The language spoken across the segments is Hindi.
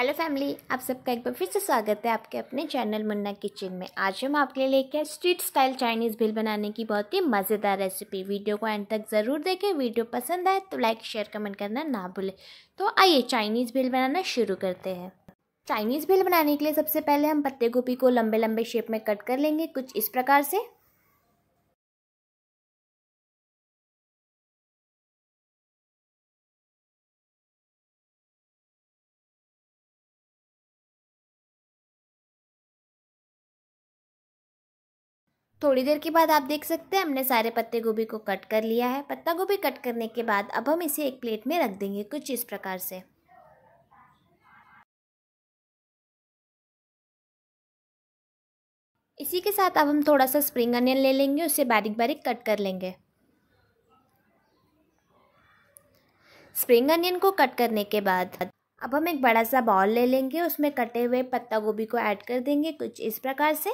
हेलो फैमिली आप सबका एक बार फिर से स्वागत है आपके अपने चैनल मुन्ना किचन में आज हम आपके लिए लेके आए स्ट्रीट स्टाइल चाइनीज़ भील बनाने की बहुत ही मज़ेदार रेसिपी वीडियो को एंड तक ज़रूर देखें वीडियो पसंद आए तो लाइक शेयर कमेंट करना ना भूलें तो आइए चाइनीज़ भील बनाना शुरू करते हैं चाइनीज़ भील बनाने के लिए सबसे पहले हम पत्ते गोभी को लंबे लंबे शेप में कट कर लेंगे कुछ इस प्रकार से थोड़ी देर के बाद आप देख सकते हैं हमने सारे पत्ते गोभी को कट कर लिया है पत्ता गोभी कट करने के बाद अब हम इसे एक प्लेट में रख देंगे कुछ इस प्रकार से इसी के साथ अब हम थोड़ा सा स्प्रिंग अनियन ले लेंगे उसे बारीक बारीक कट कर लेंगे स्प्रिंग अनियन को कट करने के बाद अब हम एक बड़ा सा बॉल ले लेंगे उसमें कटे हुए पत्ता गोभी को ऐड कर देंगे कुछ इस प्रकार से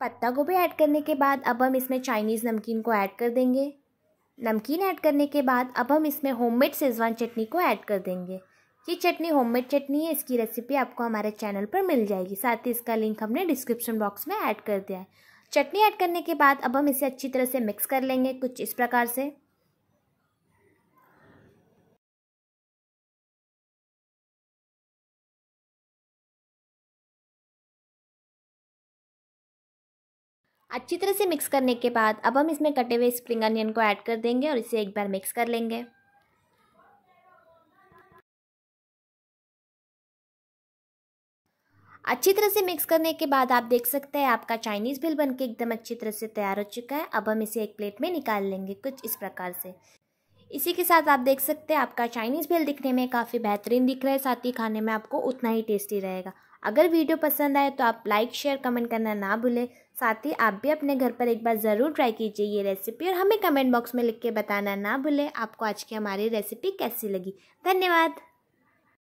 पत्ता गोभी ऐड करने के बाद अब हम इसमें चाइनीज़ नमकीन को ऐड कर देंगे नमकीन ऐड करने के बाद अब हम इसमें होममेड सेजवान चटनी को ऐड कर देंगे ये चटनी होममेड चटनी है इसकी रेसिपी आपको हमारे चैनल पर मिल जाएगी साथ ही इसका लिंक हमने डिस्क्रिप्शन बॉक्स में ऐड कर दिया है चटनी ऐड करने के बाद अब हम इसे अच्छी तरह से मिक्स कर लेंगे कुछ इस प्रकार से अच्छी तरह से मिक्स करने के बाद अब हम इसमें कटे हुए स्प्रिंग अनियन को ऐड कर देंगे और इसे एक बार मिक्स कर लेंगे अच्छी तरह से मिक्स करने के बाद आप देख सकते हैं आपका चाइनीज़ बिल बनके एकदम अच्छी तरह से तैयार हो चुका है अब हम इसे एक प्लेट में निकाल लेंगे कुछ इस प्रकार से इसी के साथ आप देख सकते हैं आपका चाइनीज़ भेल दिखने में काफ़ी बेहतरीन दिख रहा है साथ ही खाने में आपको उतना ही टेस्टी रहेगा अगर वीडियो पसंद आए तो आप लाइक शेयर कमेंट करना ना भूलें साथ ही आप भी अपने घर पर एक बार ज़रूर ट्राई कीजिए ये रेसिपी और हमें कमेंट बॉक्स में लिख के बताना ना भूलें आपको आज की हमारी रेसिपी कैसी लगी धन्यवाद